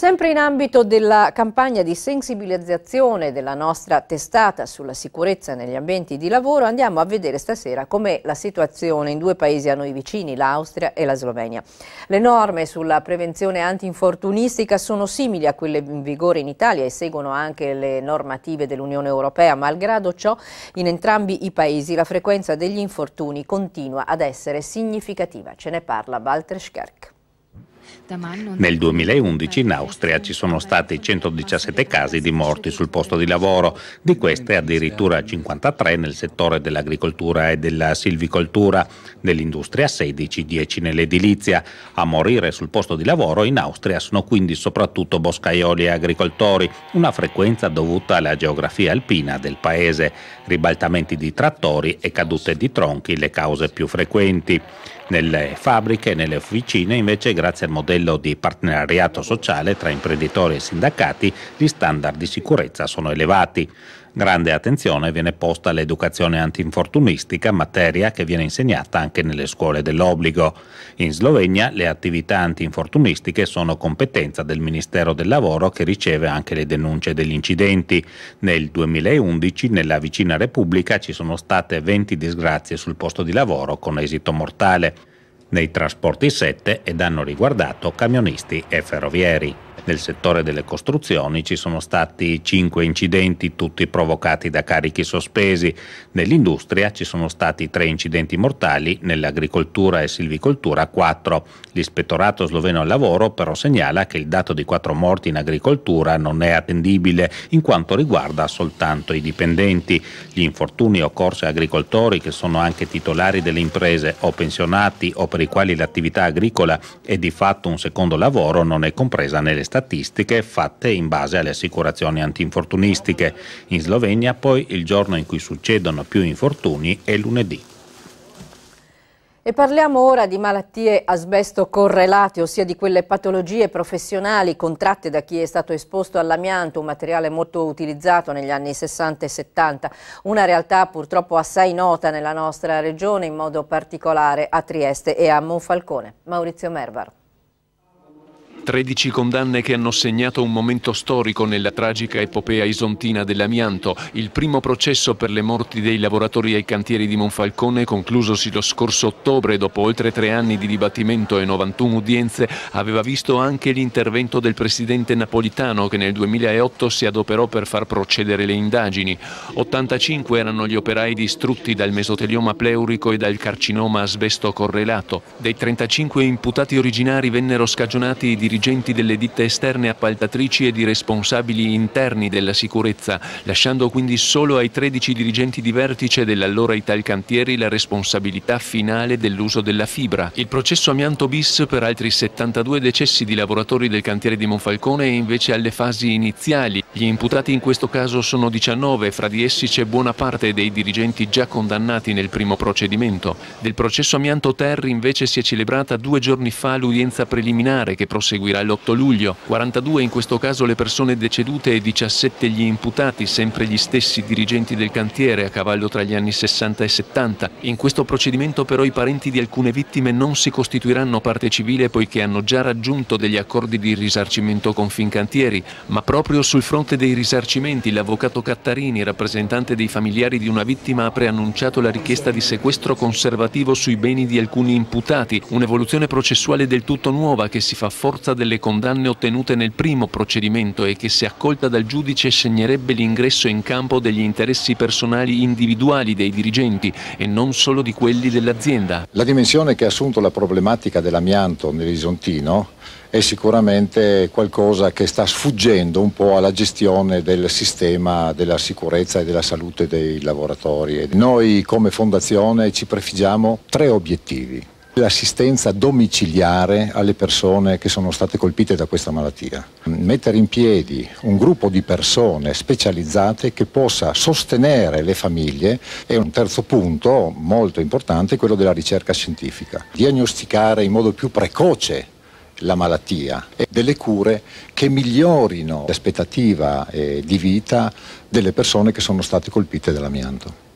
Sempre in ambito della campagna di sensibilizzazione della nostra testata sulla sicurezza negli ambienti di lavoro, andiamo a vedere stasera com'è la situazione in due paesi a noi vicini, l'Austria e la Slovenia. Le norme sulla prevenzione antinfortunistica sono simili a quelle in vigore in Italia e seguono anche le normative dell'Unione Europea, malgrado ciò in entrambi i paesi la frequenza degli infortuni continua ad essere significativa. Ce ne parla Walter Schkerk. Nel 2011 in eh, Austria ci sono eh, stati 117 eh, casi di morti sul posto di lavoro, di queste addirittura 53 nel settore dell'agricoltura e della silvicoltura, nell'industria 16, 10 nell'edilizia. A morire sul posto di lavoro in Austria sono quindi soprattutto boscaioli e agricoltori, una frequenza dovuta alla geografia alpina del paese, ribaltamenti di trattori e cadute di tronchi le cause più frequenti. Nelle fabbriche e nelle officine invece grazie al modello di partenariato sociale tra imprenditori e sindacati gli standard di sicurezza sono elevati. Grande attenzione viene posta all'educazione antinfortunistica, materia che viene insegnata anche nelle scuole dell'obbligo. In Slovenia le attività antinfortunistiche sono competenza del Ministero del Lavoro che riceve anche le denunce degli incidenti. Nel 2011 nella vicina Repubblica ci sono state 20 disgrazie sul posto di lavoro con esito mortale. Nei trasporti 7 ed hanno riguardato camionisti e ferrovieri. Nel settore delle costruzioni ci sono stati 5 incidenti, tutti provocati da carichi sospesi. Nell'industria ci sono stati 3 incidenti mortali, nell'agricoltura e silvicoltura 4. L'ispettorato sloveno al lavoro però segnala che il dato di 4 morti in agricoltura non è attendibile in quanto riguarda soltanto i dipendenti. Gli infortuni occorsi a agricoltori che sono anche titolari delle imprese o pensionati o per i quali l'attività agricola è di fatto un secondo lavoro non è compresa nelle statistiche fatte in base alle assicurazioni antinfortunistiche. In Slovenia poi il giorno in cui succedono più infortuni è lunedì. E parliamo ora di malattie asbesto correlate, ossia di quelle patologie professionali contratte da chi è stato esposto all'amianto, un materiale molto utilizzato negli anni 60 e 70, una realtà purtroppo assai nota nella nostra regione, in modo particolare a Trieste e a Monfalcone. Maurizio Mervaro. 13 condanne che hanno segnato un momento storico nella tragica epopea isontina dell'amianto, il primo processo per le morti dei lavoratori ai cantieri di Monfalcone conclusosi lo scorso ottobre dopo oltre tre anni di dibattimento e 91 udienze aveva visto anche l'intervento del presidente napolitano che nel 2008 si adoperò per far procedere le indagini. 85 erano gli operai distrutti dal mesotelioma pleurico e dal carcinoma asbesto correlato. Dei 35 imputati originari vennero scagionati i dirigenti dirigenti delle ditte esterne appaltatrici e di responsabili interni della sicurezza, lasciando quindi solo ai 13 dirigenti di vertice dell'allora Italcantieri la responsabilità finale dell'uso della fibra. Il processo amianto bis per altri 72 decessi di lavoratori del cantiere di Monfalcone è invece alle fasi iniziali. Gli imputati in questo caso sono 19, fra di essi c'è buona parte dei dirigenti già condannati nel primo procedimento. Del processo amianto Terri invece si è celebrata due giorni fa l'udienza preliminare che prosegue Seguirà l'8 luglio, 42 in questo caso le persone decedute e 17 gli imputati, sempre gli stessi dirigenti del cantiere a cavallo tra gli anni 60 e 70. In questo procedimento però i parenti di alcune vittime non si costituiranno parte civile poiché hanno già raggiunto degli accordi di risarcimento con Fincantieri, ma proprio sul fronte dei risarcimenti l'avvocato Cattarini, rappresentante dei familiari di una vittima, ha preannunciato la richiesta di sequestro conservativo sui beni di alcuni imputati, un'evoluzione processuale del tutto nuova che si fa forza sostanza delle condanne ottenute nel primo procedimento e che se accolta dal giudice segnerebbe l'ingresso in campo degli interessi personali individuali dei dirigenti e non solo di quelli dell'azienda. La dimensione che ha assunto la problematica dell'amianto nell'Isontino è sicuramente qualcosa che sta sfuggendo un po' alla gestione del sistema della sicurezza e della salute dei lavoratori. Noi come fondazione ci prefiggiamo tre obiettivi l'assistenza domiciliare alle persone che sono state colpite da questa malattia. Mettere in piedi un gruppo di persone specializzate che possa sostenere le famiglie e un terzo punto molto importante è quello della ricerca scientifica. Diagnosticare in modo più precoce la malattia e delle cure che migliorino l'aspettativa eh, di vita delle persone che sono state colpite dall'amianto.